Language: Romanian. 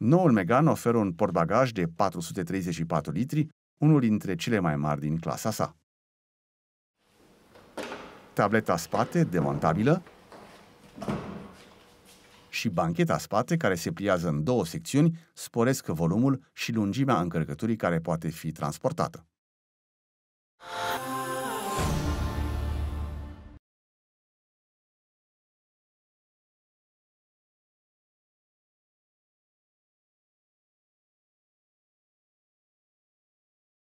Noul Megan oferă un portbagaj de 434 litri, unul dintre cele mai mari din clasa sa. Tableta spate, demontabilă, și bancheta spate, care se pliază în două secțiuni, sporesc volumul și lungimea încărcăturii care poate fi transportată.